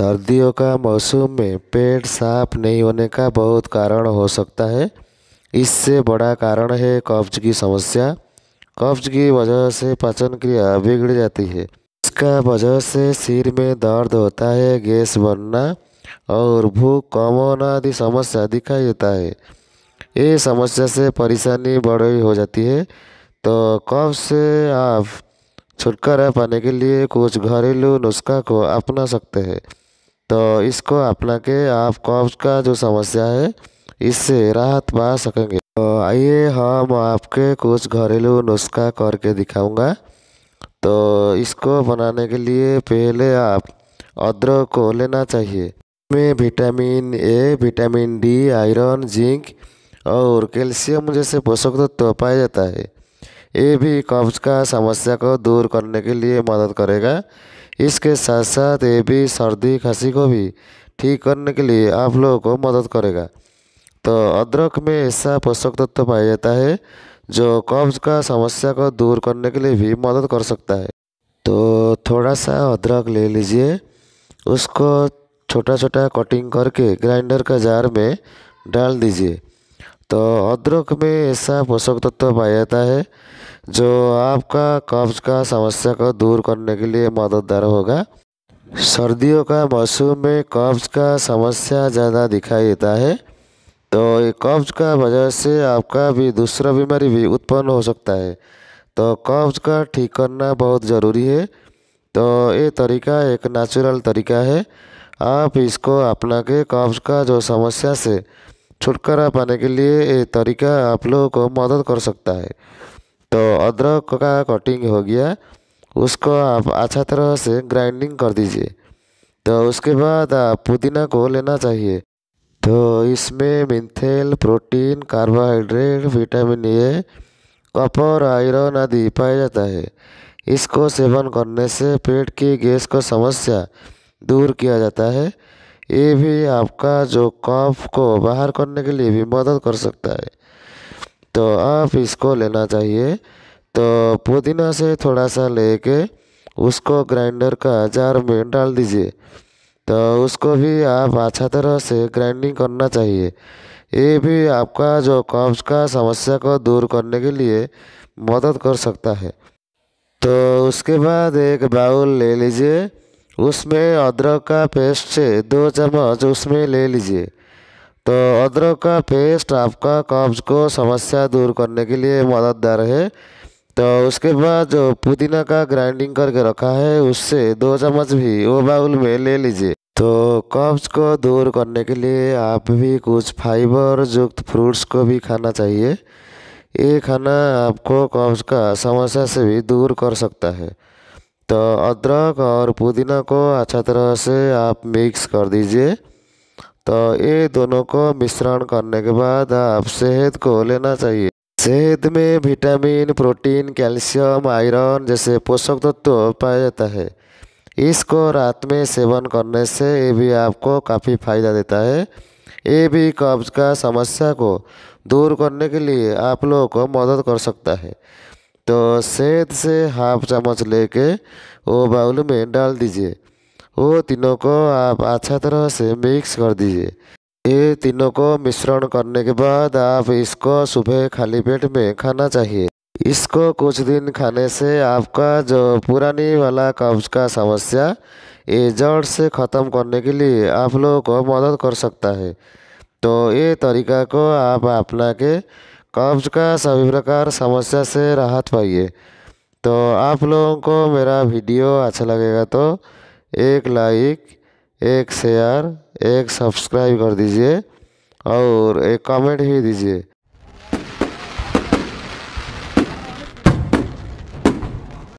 सर्दियों का मौसम में पेट साफ नहीं होने का बहुत कारण हो सकता है इससे बड़ा कारण है कब्ज की समस्या कब्ज की वजह से पाचन क्रिया बिगड़ जाती है इसका वजह से सिर में दर्द होता है गैस बनना और भूख कम होना आदि समस्या दिखाई देता है ये समस्या से परेशानी बड़ी हो जाती है तो कब्ज से आप छुटकारा पाने के लिए कुछ घरेलू नुस्खा को अपना सकते हैं तो इसको अपना के आप कब्ज का जो समस्या है इससे राहत पा सकेंगे तो आइए हम आपके कुछ घरेलू नुस्खा करके दिखाऊंगा तो इसको बनाने के लिए पहले आप अदरक को लेना चाहिए में vitamin A vitamin D iron zinc और कैल्शियम जैसे पोषक तत्व तो पाया जाता है ये भी कब्ज का समस्या को दूर करने के लिए मदद करेगा इसके साथ साथ ये भी सर्दी खांसी को भी ठीक करने के लिए आप लोगों को मदद करेगा तो अदरक में ऐसा पोषक तत्व पाया जाता है जो कब्ज का समस्या को दूर करने के लिए भी मदद कर सकता है तो थोड़ा सा अदरक ले लीजिए उसको छोटा छोटा कटिंग करके ग्राइंडर का जार में डाल दीजिए तो अदरक में ऐसा पोषक तत्व पाया जाता है जो आपका कब्ज का समस्या को दूर करने के लिए मददगार होगा सर्दियों का मौसम में कब्ज का समस्या ज़्यादा दिखाई देता है तो ये कब्ज का वजह से आपका भी दूसरा बीमारी भी उत्पन्न हो सकता है तो कब्ज का ठीक करना बहुत ज़रूरी है तो ये तरीका एक नेचुरल तरीका है आप इसको अपना के कब्ज का जो समस्या से छुटकारा पाने के लिए ये तरीका आप लोगों को मदद कर सकता है तो अदरक का कटिंग हो गया उसको आप अच्छा तरह से ग्राइंडिंग कर दीजिए तो उसके बाद आप पुदीना को लेना चाहिए तो इसमें मिंथेल protein carbohydrate vitamin A copper iron आदि पाया जाता है इसको सेवन करने से पेट की गैस को समस्या दूर किया जाता है ये भी आपका जो कफ को बाहर करने के लिए भी मदद कर सकता है तो आप इसको लेना चाहिए तो पुदीना से थोड़ा सा लेके उसको ग्राइंडर का जार में डाल दीजिए तो उसको भी आप अच्छा तरह से ग्राइंडिंग करना चाहिए ये भी आपका जो कब्ज का समस्या को दूर करने के लिए मदद कर सकता है तो उसके बाद एक बाउल ले लीजिए उसमें अदरक का पेस्ट से दो चम्मच उसमें ले लीजिए तो अदरक का पेस्ट आपका कब्ज को समस्या दूर करने के लिए मददगार है तो उसके बाद जो पुदीना का ग्राइंडिंग करके रखा है उससे दो चम्मच भी वो बाउल में ले लीजिए तो कब्ज को दूर करने के लिए आप भी कुछ फाइबर युक्त फ्रूट्स को भी खाना चाहिए ये खाना आपको कब्ज का समस्या से भी दूर कर सकता है तो अदरक और पुदीना को अच्छा तरह से आप मिक्स कर दीजिए तो ये दोनों को मिश्रण करने के बाद आप सेहत को लेना चाहिए सेहत में विटामिन प्रोटीन कैल्शियम आयरन जैसे पोषक तत्व तो पाया जाता है इसको रात में सेवन करने से ये भी आपको काफ़ी फायदा देता है ये भी कब्ज का समस्या को दूर करने के लिए आप लोगों को मदद कर सकता है तो सेद से हाफ चम्मच लेके वो बाउल में डाल दीजिए वो तीनों को आप अच्छा तरह से मिक्स कर दीजिए ये तीनों को मिश्रण करने के बाद आप इसको सुबह खाली पेट में खाना चाहिए इसको कुछ दिन खाने से आपका जो पुरानी वाला कब्ज का समस्या ये जड़ से ख़त्म करने के लिए आप लोगों को मदद कर सकता है तो ये तरीका को आप अपना के कब्ज का सभी प्रकार समस्या से राहत पाइए तो आप लोगों को मेरा वीडियो अच्छा लगेगा तो एक लाइक एक शेयर एक सब्सक्राइब कर दीजिए और एक कमेंट भी दीजिए